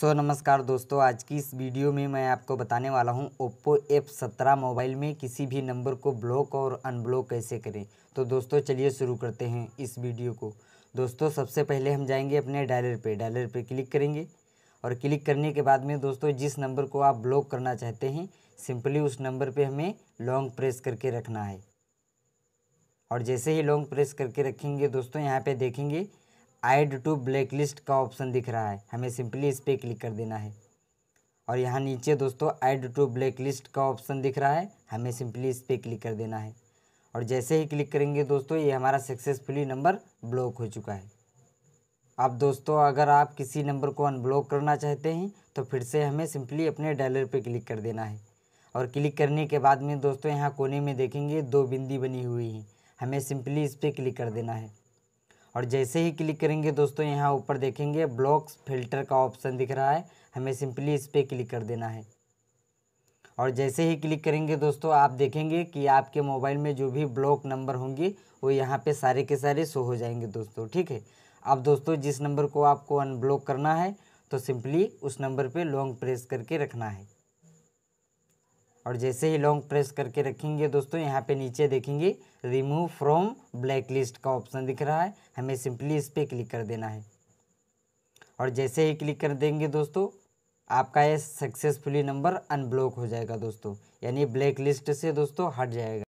सो so, नमस्कार दोस्तों आज की इस वीडियो में मैं आपको बताने वाला हूं ओप्पो एप सत्रह मोबाइल में किसी भी नंबर को ब्लॉक और अनब्लॉक कैसे करें तो दोस्तों चलिए शुरू करते हैं इस वीडियो को दोस्तों सबसे पहले हम जाएंगे अपने डायलर पे डायलर पे क्लिक करेंगे और क्लिक करने के बाद में दोस्तों जिस नंबर को आप ब्लॉक करना चाहते हैं सिंपली उस नंबर पर हमें लॉन्ग प्रेस करके रखना है और जैसे ही लॉन्ग प्रेस करके रखेंगे दोस्तों यहाँ पर देखेंगे ऐड टू ब्लैक लिस्ट का ऑप्शन दिख रहा है हमें सिंपली इस पर क्लिक कर देना है और यहाँ नीचे दोस्तों ऐड टू ब्लैक लिस्ट का ऑप्शन दिख रहा है हमें सिंपली इस पर क्लिक कर देना है और जैसे ही क्लिक करेंगे दोस्तों ये हमारा सक्सेसफुली नंबर ब्लॉक हो चुका है अब दोस्तों अगर आप किसी नंबर को अनब्लॉक करना चाहते हैं तो फिर से हमें सिंपली अपने डायलर पे क्लिक कर देना है और क्लिक करने के बाद में दोस्तों यहाँ कोने में देखेंगे दो बिंदी बनी हुई हैं हमें सिंपली इस पर क्लिक कर देना है और जैसे ही क्लिक करेंगे दोस्तों यहाँ ऊपर देखेंगे ब्लॉक्स फिल्टर का ऑप्शन दिख रहा है हमें सिंपली इस पर क्लिक कर देना है और जैसे ही क्लिक करेंगे दोस्तों आप देखेंगे कि आपके मोबाइल में जो भी ब्लॉक नंबर होंगे वो यहाँ पे सारे के सारे शो हो जाएंगे दोस्तों ठीक है अब दोस्तों जिस नंबर को आपको अनब्लॉक करना है तो सिंपली उस नंबर पे लॉन्ग प्रेस करके रखना है और जैसे ही लॉन्ग प्रेस करके रखेंगे दोस्तों यहाँ पे नीचे देखेंगे रिमूव फ्रॉम ब्लैक लिस्ट का ऑप्शन दिख रहा है हमें सिंपली इस पर क्लिक कर देना है और जैसे ही क्लिक कर देंगे दोस्तों आपका ये सक्सेसफुली नंबर अनब्लॉक हो जाएगा दोस्तों यानी ब्लैक लिस्ट से दोस्तों हट जाएगा